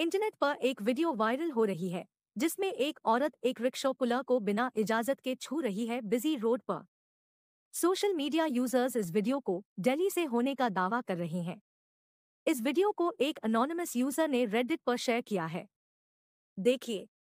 internet पर एक video viral हो रही है जिसमें एक औरत एक रिक्शा पुला को बिना इजाजत के छू रही है बिजी रोड पर सोशल मीडिया यूजर्स इस वीडियो को दिल्ली से होने का दावा कर रहे हैं इस वीडियो को एक अनोनमस यूजर ने रेडिट पर शेयर किया है देखिए